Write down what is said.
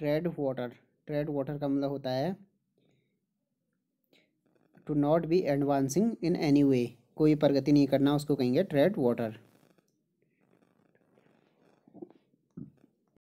trade water trade water का मतलब होता है to not be advancing in any way कोई प्रगति नहीं करना उसको कहेंगे ट्रेड वाटर